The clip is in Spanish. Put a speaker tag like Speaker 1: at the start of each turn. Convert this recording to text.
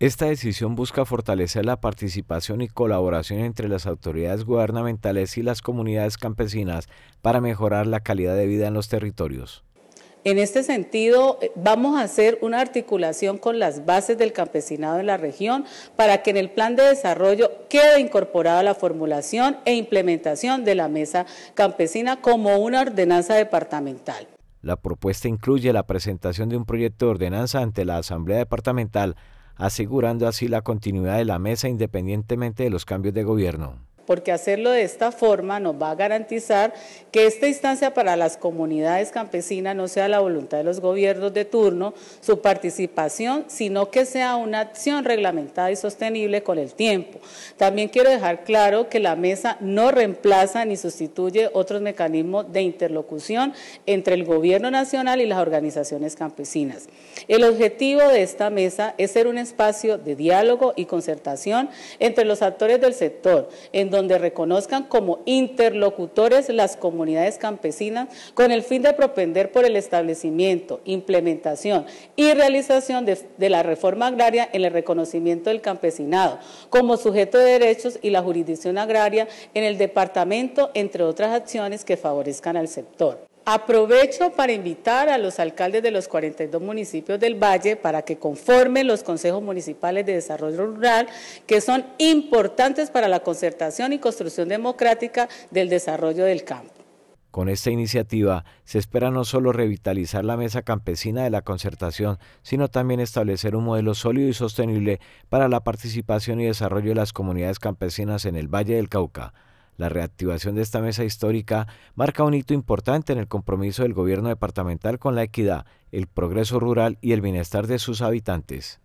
Speaker 1: Esta decisión busca fortalecer la participación y colaboración entre las autoridades gubernamentales y las comunidades campesinas para mejorar la calidad de vida en los territorios.
Speaker 2: En este sentido, vamos a hacer una articulación con las bases del campesinado en la región para que en el plan de desarrollo quede incorporada la formulación e implementación de la mesa campesina como una ordenanza departamental.
Speaker 1: La propuesta incluye la presentación de un proyecto de ordenanza ante la Asamblea Departamental asegurando así la continuidad de la mesa independientemente de los cambios de gobierno
Speaker 2: porque hacerlo de esta forma nos va a garantizar que esta instancia para las comunidades campesinas no sea la voluntad de los gobiernos de turno, su participación, sino que sea una acción reglamentada y sostenible con el tiempo. También quiero dejar claro que la mesa no reemplaza ni sustituye otros mecanismos de interlocución entre el gobierno nacional y las organizaciones campesinas. El objetivo de esta mesa es ser un espacio de diálogo y concertación entre los actores del sector, en donde donde reconozcan como interlocutores las comunidades campesinas con el fin de propender por el establecimiento, implementación y realización de, la reforma agraria en el reconocimiento del campesinado como sujeto de derechos y la jurisdicción agraria en el departamento, entre otras acciones que favorezcan al sector. Aprovecho para invitar a los alcaldes de los 42 municipios del Valle para que conformen los consejos municipales de desarrollo rural, que son importantes para la concertación y construcción democrática del desarrollo del campo.
Speaker 1: Con esta iniciativa se espera no solo revitalizar la mesa campesina de la concertación, sino también establecer un modelo sólido y sostenible para la participación y desarrollo de las comunidades campesinas en el Valle del Cauca. La reactivación de esta mesa histórica marca un hito importante en el compromiso del gobierno departamental con la equidad, el progreso rural y el bienestar de sus habitantes.